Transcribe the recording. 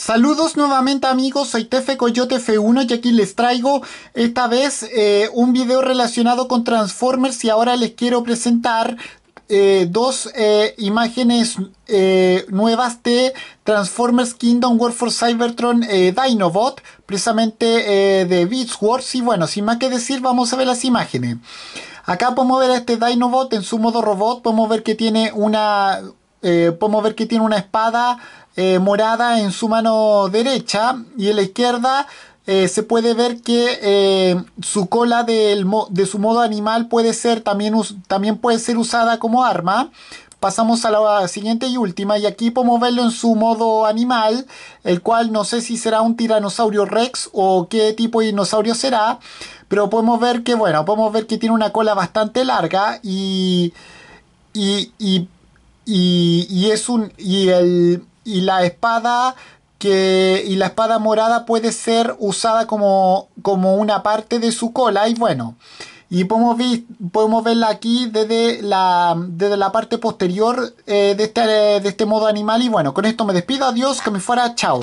Saludos nuevamente amigos, soy Tefe Coyote F1 y aquí les traigo esta vez eh, un video relacionado con Transformers y ahora les quiero presentar eh, dos eh, imágenes nuevas de Transformers Kingdom War for Cybertron Dinobot, precisamente de Beats Wars y bueno, sin más que decir vamos a ver las imágenes. Acá podemos ver a este Dinobot en su modo robot, podemos ver que tiene una, eh, podemos ver que tiene una espada eh, morada en su mano derecha y en la izquierda eh, se puede ver que su cola de su modo animal puede ser también, también puede ser usada como arma. Pasamos a la siguiente y última y aquí podemos verlo en su modo animal, el cual no sé si será un tiranosaurio rex o qué tipo de dinosaurio será, pero podemos ver que bueno, podemos ver que tiene una cola bastante larga y, y, y y, es un. Y, el, y la espada que y la espada morada puede ser usada como, como una parte de su cola y bueno y podemos, podemos verla aquí desde la, desde la parte posterior eh, de, este, de este modo animal y bueno con esto me despido adiós que me fuera chao